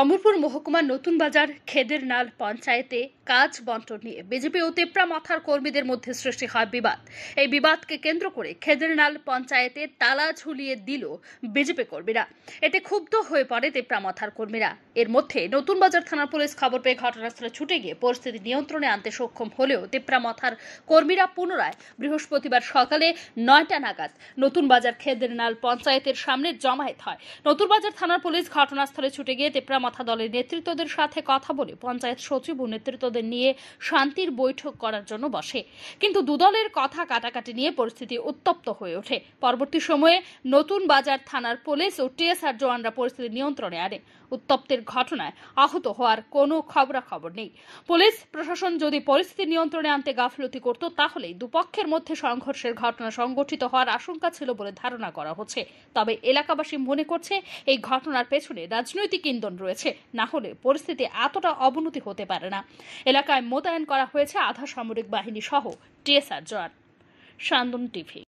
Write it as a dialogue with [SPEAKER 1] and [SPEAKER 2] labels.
[SPEAKER 1] অমরপুর মহকুমার নতুন বাজার খেদেরনাল পঞ্চায়েতে কাজ বন্টন নিয়ে বিজেপি ও তেপ্রা মাথার কর্মীদের মধ্যে সৃষ্টি হয় বিবাদ এই বিবাদকে কেন্দ্র করে খেদেরনাল পঞ্চায়েতে তালা ঝুলিয়ে দিল বিজেপি কর্মীরা এতে ক্ষুব্ধ হয়ে পড়ে তেপ্রা মাথার কর্মীরা এর মধ্যে নতুন বাজার থানার পুলিশ খবর পেয়ে ঘটনাস্থলে ছুটে গিয়ে পরিস্থিতি নিয়ন্ত্রণে আনতে সক্ষম হলেও তেপ্রা মাথার কর্মীরা পুনরায় বৃহস্পতিবার সকালে নয়টা নাগাদ নতুন বাজার খেদেরনাল পঞ্চায়েতের সামনে জমায়েত হয় নতুন বাজার থানার পুলিশ ঘটনাস্থলে ছুটে গিয়ে তেপ্রা জামাথা দলের নেতৃত্বদের সাথে কথা বলে পঞ্চায়েত সচিব ও নেতৃত্বদের নিয়ে শান্তির বৈঠক করার জন্য বসে কিন্তু দুদলের কথা কাটাকাটি নিয়ে পরিস্থিতি উত্তপ্ত হয়ে ওঠে পরবর্তী সময়ে নতুন বাজার থানার পুলিশ ও টিএসআর জওয়ানরা পরিস্থিতি নিয়ন্ত্রণে আনে উত্তপ্তের ঘটনায় আহত হওয়ার কোনো খবরাখবর নেই পুলিশ প্রশাসন যদি পরিস্থিতি নিয়ন্ত্রণে আনতে গাফলতি করত তাহলেই দুপক্ষের মধ্যে সংঘর্ষের ঘটনা সংঘটিত হওয়ার আশঙ্কা ছিল বলে ধারণা করা হচ্ছে তবে এলাকাবাসী মনে করছে এই ঘটনার পেছনে রাজনৈতিক ইন্ধন রয়েছে না হলে পরিস্থিতি এতটা অবনতি হতে পারে না এলাকায় মোতায়েন করা হয়েছে আধা সামরিক বাহিনী সহ টিএসআর জওয়ান সান্দন টিভি